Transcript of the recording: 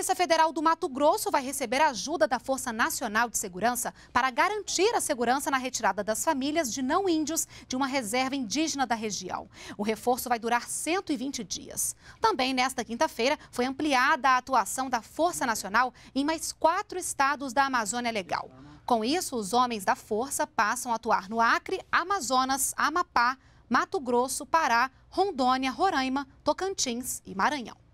Polícia Federal do Mato Grosso vai receber ajuda da Força Nacional de Segurança para garantir a segurança na retirada das famílias de não índios de uma reserva indígena da região. O reforço vai durar 120 dias. Também nesta quinta-feira foi ampliada a atuação da Força Nacional em mais quatro estados da Amazônia Legal. Com isso, os homens da Força passam a atuar no Acre, Amazonas, Amapá, Mato Grosso, Pará, Rondônia, Roraima, Tocantins e Maranhão.